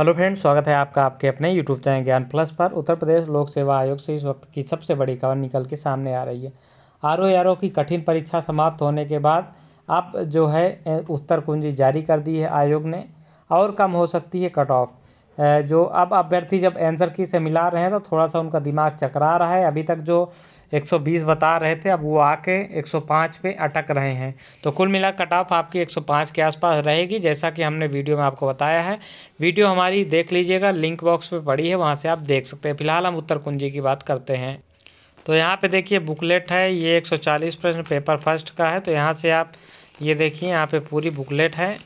hello friend स्वागत है आपका आपके अपने यूट्यूब चैनल ज्ञान प्लस पर उत्तर प्रदेश लोक सेवा आयोग से इस वक्त की सबसे बड़ी खबर निकल के सामने आ रही है आर ओ ओ की कठिन परीक्षा समाप्त होने के बाद अब जो है उत्तर कुंजी जारी कर दी है आयोग ने और कम हो सकती है कट ऑफ जो अब अभ्यर्थी जब आंसर की से मिला रहे हैं तो थोड़ा सा उनका दिमाग चकरा रहा है अभी तक जो 120 बता रहे थे अब वो आके 105 पे अटक रहे हैं तो कुल मिला कट ऑफ आपकी 105 के आसपास रहेगी जैसा कि हमने वीडियो में आपको बताया है वीडियो हमारी देख लीजिएगा लिंक बॉक्स में पड़ी है वहाँ से आप देख सकते हैं फिलहाल हम उत्तर कुंजी की बात करते हैं तो यहाँ पे देखिए बुकलेट है ये एक प्रश्न पेपर फर्स्ट का है तो यहाँ से आप ये देखिए यहाँ पर पूरी बुकलेट है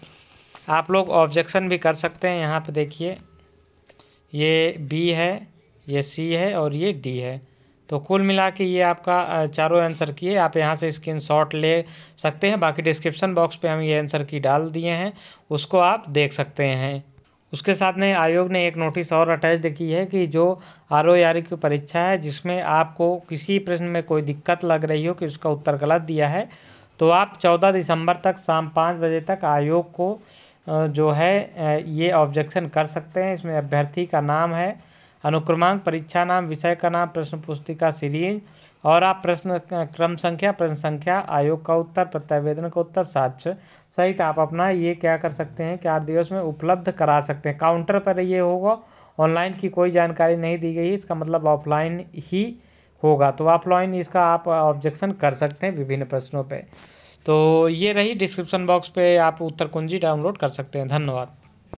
आप लोग ऑब्जेक्शन भी कर सकते हैं यहाँ पर देखिए ये बी है ये सी है और ये डी है तो कुल मिला के ये आपका चारों आंसर किए आप यहाँ से स्क्रीन शॉट ले सकते हैं बाकी डिस्क्रिप्शन बॉक्स पे हम ये आंसर की डाल दिए हैं उसको आप देख सकते हैं उसके साथ में आयोग ने एक नोटिस और अटैच देखी है कि जो आर ओ आर की परीक्षा है जिसमें आपको किसी प्रश्न में कोई दिक्कत लग रही हो कि उसका उत्तर गलत दिया है तो आप चौदह दिसंबर तक शाम पाँच बजे तक आयोग को जो है ये ऑब्जेक्शन कर सकते हैं इसमें अभ्यर्थी का नाम है अनुक्रमांक परीक्षा नाम विषय का नाम प्रश्न पुस्तिका सीरीज और आप प्रश्न क्रम संख्या प्रश्न संख्या आयोग का उत्तर प्रत्यावेदन का उत्तर साक्ष्य सहित आप अपना ये क्या कर सकते हैं चार दिवस में उपलब्ध करा सकते हैं काउंटर पर ये होगा ऑनलाइन की कोई जानकारी नहीं दी गई इसका मतलब ऑफलाइन ही होगा तो ऑफलाइन इसका आप ऑब्जेक्शन कर सकते हैं विभिन्न प्रश्नों पर तो ये रही डिस्क्रिप्शन बॉक्स पे आप उत्तर कुंजी डाउनलोड कर सकते हैं धन्यवाद